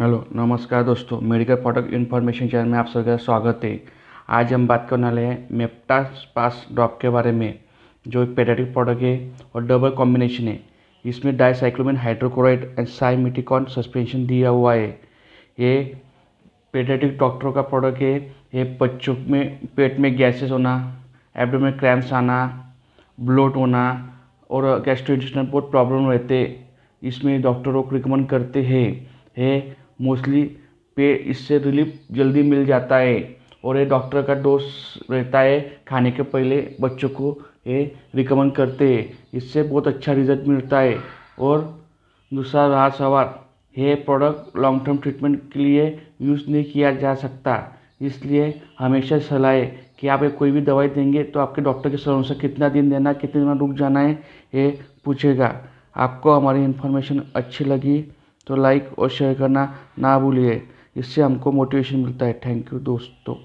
hello नमस्कार दोस्तों medical product information channel में आप सभी का स्वागत है आज हम बात करने वाले हैं मेप्टा पास ड्रॉप के बारे में जो एक पेडेटिक प्रोडक्ट है और डबल कॉम्बिनेशन है इसमें dicyclomine hydrochloride and simethicone suspension दिया हुआ है ये पेडेटिक डॉक्टरों का प्रोडक्ट है ये बच्चों में पेट में गैसेस होना में क्रैम्स आना ब्लोट होना और गैस्ट्रोइंटेस्टाइनल बहुत प्रॉब्लम रहते इसमें डॉक्टरों को रिकमेंड करते हैं ये मोस्टली पे इससे रिलीफ जल्दी मिल जाता है और ये डॉक्टर का डोज रहता है खाने के पहले बच्चों को ये रिकमेंड करते हैं इससे बहुत अच्छा रिजल्ट मिलता है और दूसरा रहा सवाल ये प्रोडक्ट लॉन्ग टर्म ट्रीटमेंट के लिए यूज़ नहीं किया जा सकता इसलिए हमेशा सलाह है कि आप कोई भी दवाई देंगे तो आपके डॉक्टर के सलाह कितना दिन देना कितने दिन रुक जाना है ये पूछेगा आपको हमारी इन्फॉर्मेशन अच्छी लगी तो लाइक और शेयर करना ना भूलिए इससे हमको मोटिवेशन मिलता है थैंक यू दोस्तों